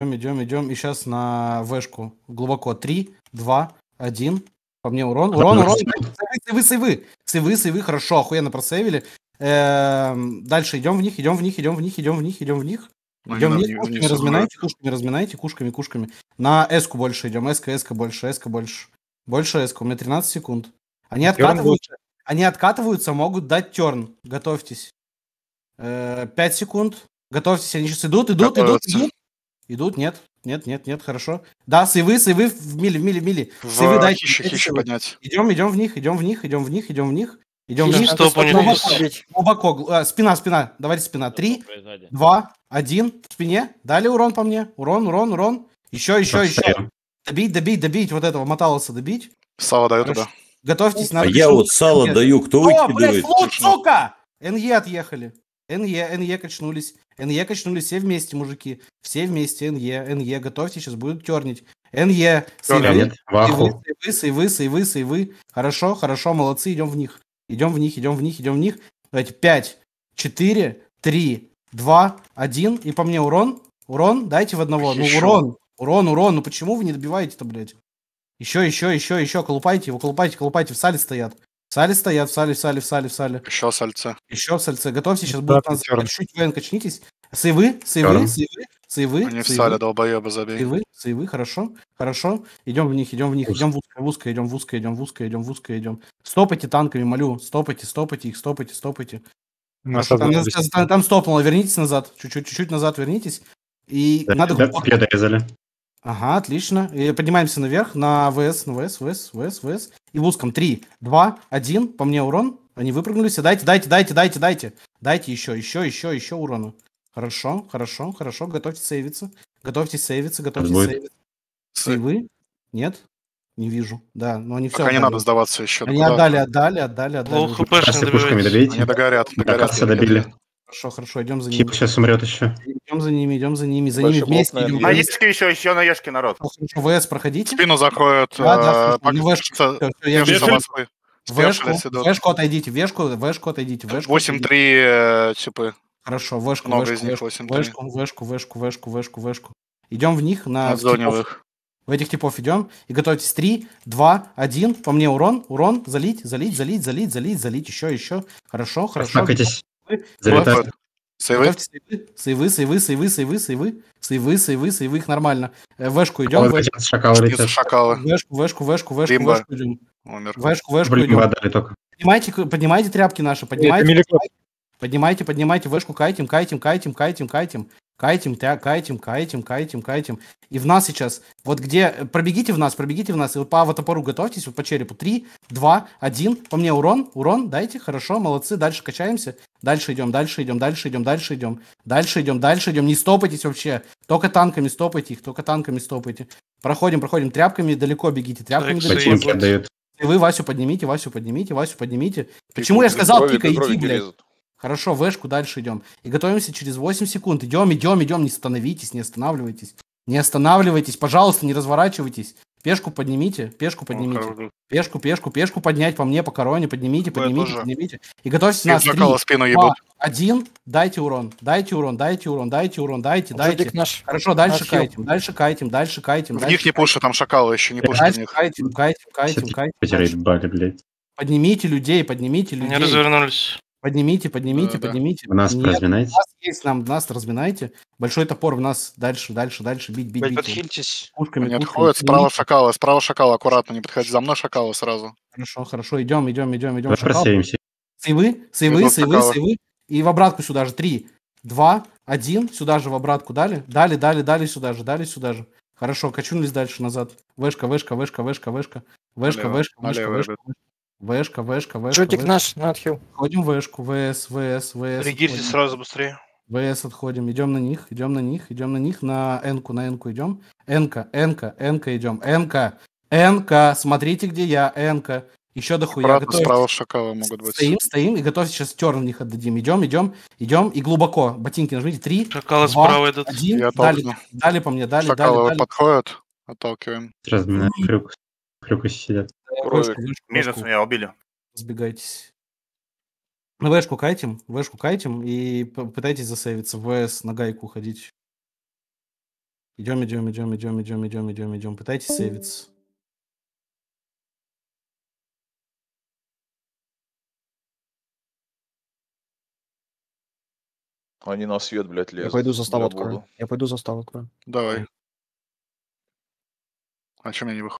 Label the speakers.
Speaker 1: Идем, идем, идем. И сейчас на вешку. Глубоко. Три, два, один. По мне урон. Урон, урон. Сейвы, сейвы. Сейвы, сейвы. Хорошо, охуенно просейвили. Эм, дальше идем в них, идем в них, идем в них, идем в них, идем в них. Идем в них, кушками разминайте, кушками разминайте, кушками, кушками. На эску больше идем. Эска, эска больше, эска больше. Больше эска. У меня 13 секунд. Они откатываются. Они откатываются, могут дать терн. Готовьтесь. 5 э, секунд. Готовьтесь, они сейчас идут, идут, идут, идут. Идут, нет, нет, нет, нет, хорошо. Да, сывы, сывы в мили в мили в мили В сывы, дайте. Хищи, дайте поднять. Идем, идем в них, идем в них, идем в них, идем в них. Идем вниз. Глубоко, глубоко. Э, спина, спина. Давайте спина. Три, два, один. В спине. Дали урон по мне. Урон, урон, урон. Еще, еще, еще. Добить, добить, добить. Вот этого моталоса добить. Сало даю туда. Готовьтесь, надо... А я вот сало даю. Кто О, выкидывает? блядь, лут, сука! НЕ отъехали. НЕ, НЕ качнулись. НЕ качнули все вместе, мужики. Все вместе НЕ. НЕ, готовьте, сейчас будут тернить. НЕ, сейвы, сейвы, сейвы, сейвы, сейвы. Хорошо, хорошо, молодцы, идем в них. Идем в них, идем в них, идем в них. Давайте 5, 4, 3, 2, 1. И по мне урон. Урон, дайте в одного. Ну, урон. Урон, урон. Ну почему вы не добиваете-то, блядь? Еще, еще, еще, еще. Колупайте его, колупайте, колупайте. В сале стоят. В сале стоят, в сале, в сале, в Еще сальце. Еще сальце. Готовьте, сейчас да, будет нас чуть воин качнитесь. Сейвы, сейвы, сейвы, сейвы. Они сейвы. в сале долбоеба забей. Сейвы, сейвы, хорошо, хорошо. Идем в них, идем в них, идем в узкое, в узкое, идем в узкое, идем в узкое, идем в узкое, идем. Стопайте танками, молю, стопайте, стопайте их, стопайте, стопайте. Хорошо, там, там, там стопнуло, вернитесь назад, чуть-чуть, чуть-чуть назад вернитесь. И да, надо... Да, я Ага, отлично. И поднимаемся наверх на ВС, на ВС, ВС, ВС, ВС. И узком 3, 2, 1. По мне урон. Они выпрыгнули Дайте, дайте, дайте, дайте, дайте. Дайте еще, еще, еще, еще урона. Хорошо, хорошо, хорошо. Готовьте сейвиться. Готовьте сейвиться, готовьте Отбой. сейвиться. Сейвы? Нет? Не вижу. Да, но они все. Пока не надо сдаваться еще. Они куда? отдали, отдали, отдали, отдали. Лоу хпшки Они догорят, догорят. До добили. Хорошо, хорошо, идем за ними. Тип сейчас умрет еще. Идем за ними, идем за ними, за ними вместе. Идем а есть еще, еще на Ешке народ. Хорошо, ВС проходите. Спину заходят. Да, да, э, слушай, ну, Вешку, вешку отойдите, вешку, вешку отойдите, вешку. 8-3 чипы. Хорошо, вешку, Много вешку, вешку, вешку, вешку, вешку, вешку, вешку, вешку. Идем в них на... В зоневых. В этих типов идем. И готовьтесь. 3, 2, 1. По мне урон, урон. Залить, залить, залить, залить, залить, залить. Еще, еще. Хорошо, хорошо. Стакайтесь. Залетают. Сейвы? Сейвы, сейвы, сейвы, сейвы, сейвы, сейвы, сейвы, сейвы, их нормально. Э, вэшку идем. Ой, вэшку. Шакалы летят. Шакалы. Вэшку, вэшку, вэшку, вэшку, идем. Умер. Вэшку, вэшку Блин, идем. Дали только. Поднимайте, поднимайте тряпки наши, поднимайте. поднимайте, поднимайте, вэшку кайтим, кайтим, кайтим, кайтим, кайтим. Кайтим, тя, кайтим, кайтим, кайтим, кайтим. И в нас сейчас, вот где, э, пробегите в нас, пробегите в нас, и вот по аватопору готовьтесь, вот по черепу. Три, два, один, по мне урон, урон, дайте, хорошо, молодцы, дальше качаемся. Дальше идем, дальше идем, дальше идем, дальше идем, дальше идем, дальше идем. Не стопайтесь вообще. Только танками стопайте их, только танками стопайте. Проходим, проходим. Тряпками далеко бегите, тряпками далеко. И вы Васю поднимите, Васю поднимите, Васю поднимите. Ты Почему я сказал крови, пика идти, блядь? Хорошо, вэшку дальше идем. И готовимся через 8 секунд. Идем, идем, идем. Не становитесь, не останавливайтесь. Не останавливайтесь, пожалуйста, не разворачивайтесь. Пешку поднимите, пешку ну, поднимите. О, пешку, пешку, пешку поднять по мне, по короне, поднимите, ну, поднимите, да, поднимите. И готовьтесь нас. три, спину ебут. один, дайте урон, дайте урон, дайте урон, дайте урон, дайте, дайте. Наш, Хорошо, дальше кайтим, дальше кайтим, дальше кайтим. В дальше них не пушат, там шакалы еще не пушат. Дальше кайтим, кайтим, кайтим, кайтим. Потеряет баг, блядь. Поднимите людей, поднимите людей. Не развернулись. Поднимите, поднимите, да, поднимите. Да. нас Нет, разминайте. В нас есть, нам в нас разминайте. Большой топор в нас дальше, дальше, дальше, бить, бить, бить. Подхильтесь. Пушками, Они отходят, справа шакала, справа шакала, аккуратно, не подходите. За мной шакала сразу. Хорошо, хорошо, идем, идем, идем, идем. Давай просеемся. Сейвы, сейвы, сейвы, сейвы. И в обратку сюда же. Три, два, один. Сюда же в обратку дали. Дали, дали, дали сюда же, дали сюда же. Хорошо, качнулись дальше назад. Вышка, вышка, вышка, вышка, вышка, вышка, вышка, вышка, вышка. Вэшка, вэшка, вэшка. Джотик наш, Надхил. Ходим вэшку, ВС, ВС, ВС. Регирьте сразу быстрее. ВС отходим, идем на них, идем на них, идем на них, на Энку, на Энку идем. Энка, Энка, Энка идем, Энка, Энка, смотрите, где я, Энка. Еще дохуя. Правда, готовь. справа шакалы могут быть. Стоим, стоим и готовь. Сейчас терн в них отдадим. Идем, идем, идем. И глубоко. Ботинки нажмите. Три, Шакалы два, справа идут. один. Я дали, дали по мне, дали, Шакалы дали, дали. подходят, отталкиваем. Сейчас меня крюк, крюк сидят. Кровик. Минус меня убили. Сбегайтесь. Ну, вэшку кайтим, вэшку кайтим и пытайтесь засейвиться. ВС на гайку ходить. Идем, идем, идем, идем, идем, идем, идем, идем. Пытайтесь сейвиться. Они на свет, блядь, лезут. Я пойду за стол открою. Я пойду за стол открою. Давай. А чем я не выхожу?